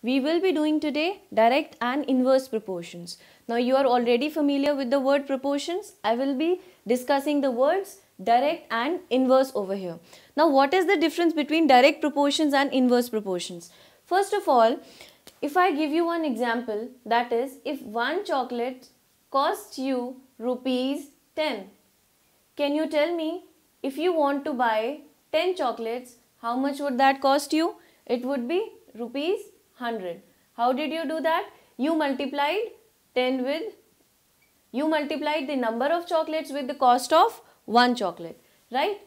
We will be doing today direct and inverse proportions. Now you are already familiar with the word proportions. I will be discussing the words direct and inverse over here. Now what is the difference between direct proportions and inverse proportions? First of all, if I give you one example that is if one chocolate costs you rupees 10, can you tell me if you want to buy 10 chocolates, how much would that cost you? It would be rupees 100. How did you do that? You multiplied 10 with, you multiplied the number of chocolates with the cost of one chocolate, right?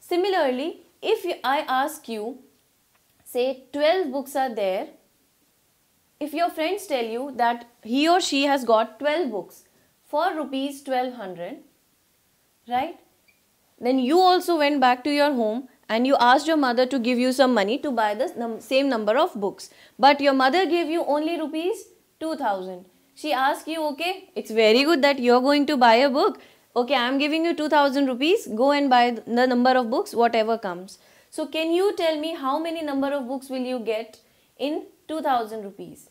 Similarly, if I ask you, say 12 books are there, if your friends tell you that he or she has got 12 books for rupees 1200, right? Then you also went back to your home and you asked your mother to give you some money to buy the num same number of books. But your mother gave you only rupees 2000. She asked you, okay, it's very good that you're going to buy a book. Okay, I'm giving you 2000 rupees. Go and buy the number of books, whatever comes. So can you tell me how many number of books will you get in 2000 rupees?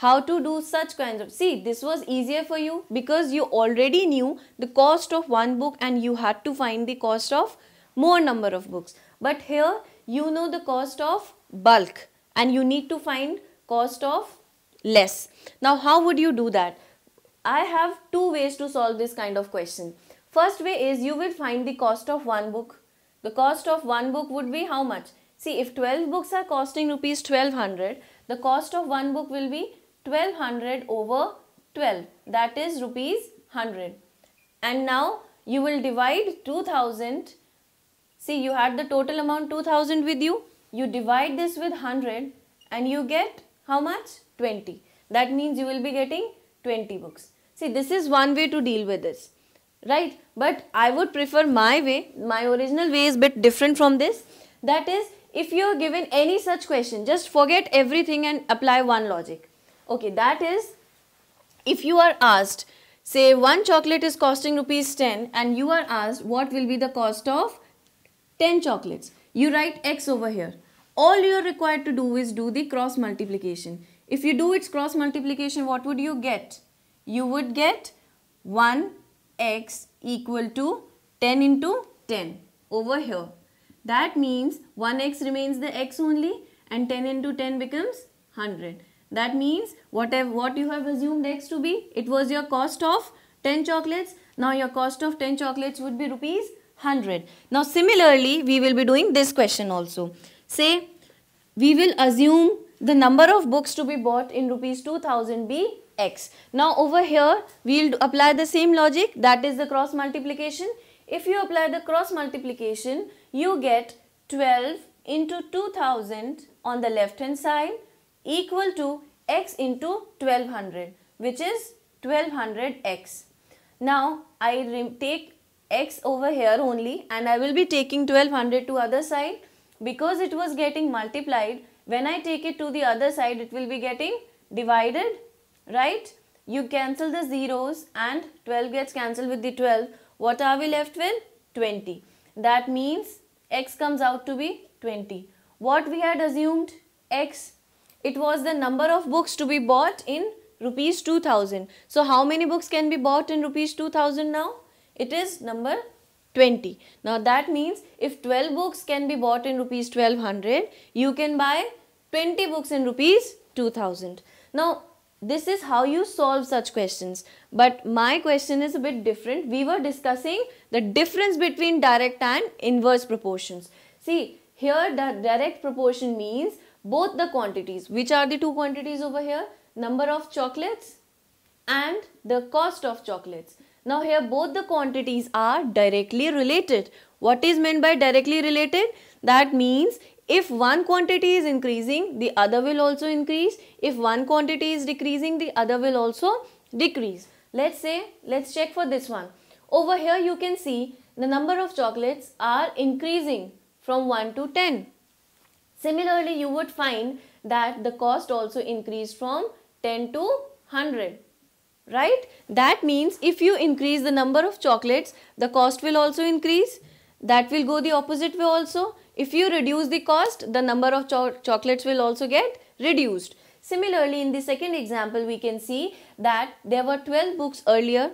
How to do such kinds of, see this was easier for you because you already knew the cost of one book and you had to find the cost of more number of books. But here you know the cost of bulk and you need to find cost of less. Now how would you do that? I have two ways to solve this kind of question. First way is you will find the cost of one book. The cost of one book would be how much? See if 12 books are costing rupees 1200, the cost of one book will be 1200 over 12 that is rupees 100. And now you will divide 2000 See, you had the total amount 2000 with you. You divide this with 100 and you get how much? 20. That means you will be getting 20 books. See, this is one way to deal with this, right? But I would prefer my way. My original way is bit different from this. That is, if you are given any such question, just forget everything and apply one logic. Okay, that is, if you are asked, say one chocolate is costing rupees 10 and you are asked what will be the cost of 10 chocolates. You write x over here. All you are required to do is do the cross multiplication. If you do its cross multiplication, what would you get? You would get 1x equal to 10 into 10 over here. That means 1x remains the x only and 10 into 10 becomes 100. That means whatever what you have assumed x to be, it was your cost of 10 chocolates. Now your cost of 10 chocolates would be rupees 100. Now similarly, we will be doing this question also. Say, we will assume the number of books to be bought in rupees 2000 be x. Now over here, we will apply the same logic that is the cross multiplication. If you apply the cross multiplication, you get 12 into 2000 on the left hand side equal to x into 1200 which is 1200x. Now I take x over here only and I will be taking 1200 to other side because it was getting multiplied when I take it to the other side it will be getting divided right you cancel the zeros and 12 gets cancelled with the 12 what are we left with 20 that means x comes out to be 20 what we had assumed x it was the number of books to be bought in rupees 2000 so how many books can be bought in rupees 2000 now it is number 20. Now that means if 12 books can be bought in rupees 1200, you can buy 20 books in rupees 2000. Now this is how you solve such questions. But my question is a bit different. We were discussing the difference between direct and inverse proportions. See, here the direct proportion means both the quantities. Which are the two quantities over here? Number of chocolates and the cost of chocolates. Now here both the quantities are directly related. What is meant by directly related? That means if one quantity is increasing, the other will also increase. If one quantity is decreasing, the other will also decrease. Let's say, let's check for this one. Over here you can see the number of chocolates are increasing from 1 to 10. Similarly, you would find that the cost also increased from 10 to 100 right? That means if you increase the number of chocolates, the cost will also increase. That will go the opposite way also. If you reduce the cost, the number of cho chocolates will also get reduced. Similarly, in the second example, we can see that there were 12 books earlier,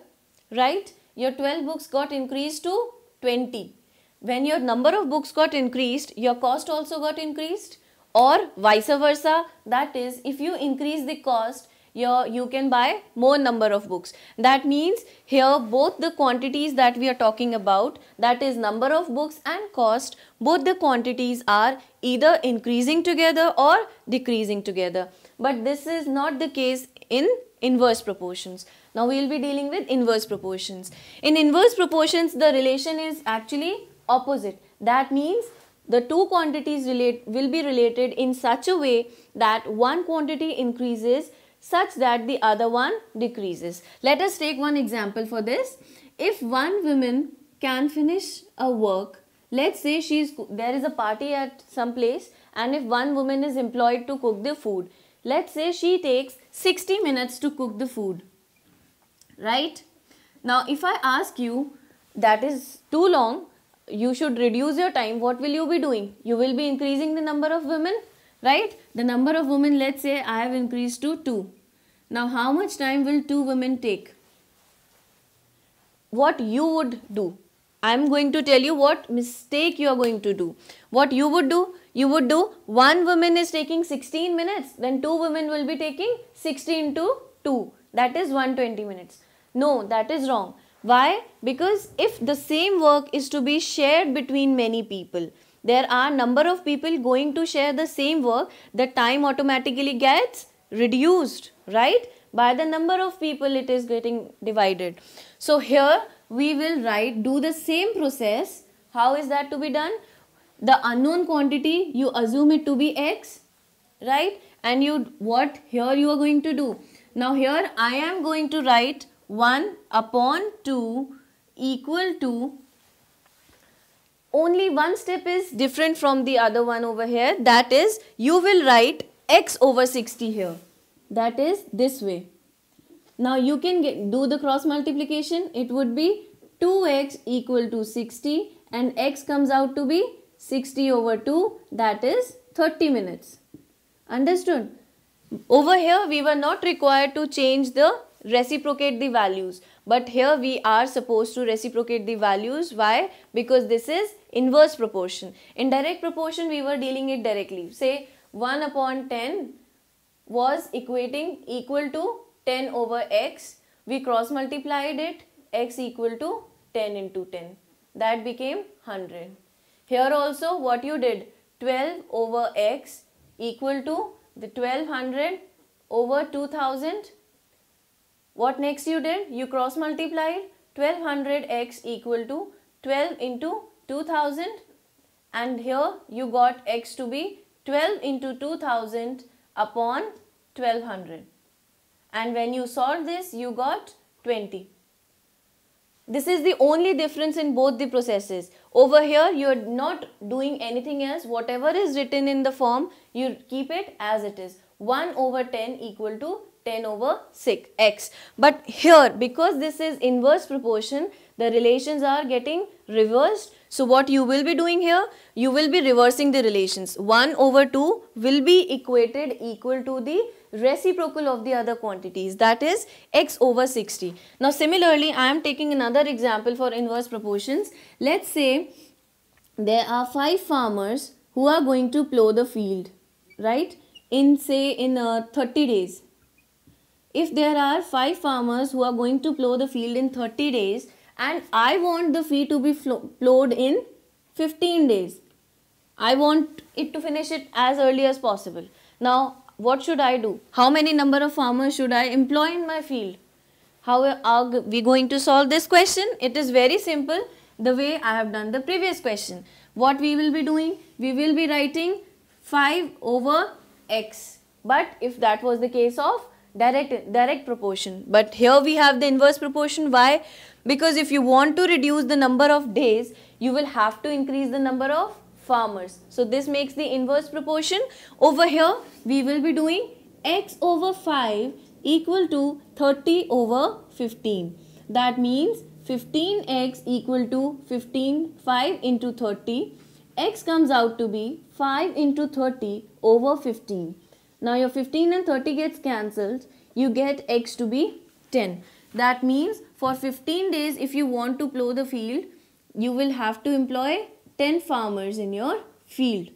right? Your 12 books got increased to 20. When your number of books got increased, your cost also got increased or vice versa. That is, if you increase the cost, here you can buy more number of books. That means here both the quantities that we are talking about that is number of books and cost both the quantities are either increasing together or decreasing together. But this is not the case in inverse proportions. Now we will be dealing with inverse proportions. In inverse proportions the relation is actually opposite. That means the two quantities relate, will be related in such a way that one quantity increases such that the other one decreases. Let us take one example for this. If one woman can finish a work, let's say is there is a party at some place and if one woman is employed to cook the food, let's say she takes 60 minutes to cook the food. Right? Now if I ask you that is too long, you should reduce your time, what will you be doing? You will be increasing the number of women right? The number of women, let's say I have increased to 2. Now, how much time will 2 women take? What you would do. I am going to tell you what mistake you are going to do. What you would do? You would do one woman is taking 16 minutes, then two women will be taking 16 to 2. That is 120 minutes. No, that is wrong. Why? Because if the same work is to be shared between many people, there are number of people going to share the same work, the time automatically gets reduced, right? By the number of people it is getting divided. So here we will write, do the same process. How is that to be done? The unknown quantity, you assume it to be x, right? And you, what here you are going to do? Now here I am going to write 1 upon 2 equal to only one step is different from the other one over here. That is, you will write x over 60 here. That is this way. Now you can get, do the cross multiplication. It would be 2x equal to 60 and x comes out to be 60 over 2 that is 30 minutes. Understood? Over here we were not required to change the reciprocate the values. But here we are supposed to reciprocate the values. Why? Because this is inverse proportion. In direct proportion, we were dealing it directly. Say 1 upon 10 was equating equal to 10 over x. We cross multiplied it x equal to 10 into 10. That became 100. Here also what you did 12 over x equal to the 1200 over 2000 what next you did? You cross multiplied 1200x equal to 12 into 2000 and here you got x to be 12 into 2000 upon 1200 and when you solve this you got 20. This is the only difference in both the processes. Over here you are not doing anything else. Whatever is written in the form you keep it as it is. 1 over 10 equal to 10 over 6 x but here because this is inverse proportion the relations are getting reversed so what you will be doing here you will be reversing the relations 1 over 2 will be equated equal to the reciprocal of the other quantities that is x over 60 now similarly i am taking another example for inverse proportions let's say there are five farmers who are going to plow the field right in say in uh, 30 days if there are five farmers who are going to plow the field in 30 days and I want the field to be plowed in 15 days. I want it to finish it as early as possible. Now, what should I do? How many number of farmers should I employ in my field? How are we going to solve this question? It is very simple the way I have done the previous question. What we will be doing? We will be writing 5 over x. But if that was the case of direct direct proportion but here we have the inverse proportion why because if you want to reduce the number of days you will have to increase the number of farmers so this makes the inverse proportion over here we will be doing x over 5 equal to 30 over 15 that means 15x equal to 15 5 into 30 x comes out to be 5 into 30 over 15 now your 15 and 30 gets cancelled. You get x to be 10. That means for 15 days if you want to plow the field, you will have to employ 10 farmers in your field.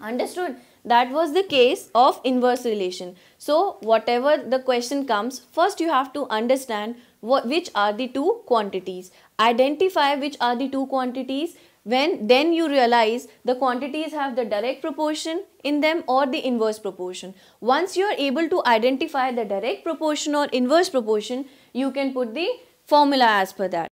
Understood? That was the case of inverse relation. So whatever the question comes, first you have to understand what, which are the two quantities. Identify which are the two quantities when then you realize the quantities have the direct proportion in them or the inverse proportion. Once you are able to identify the direct proportion or inverse proportion, you can put the formula as per that.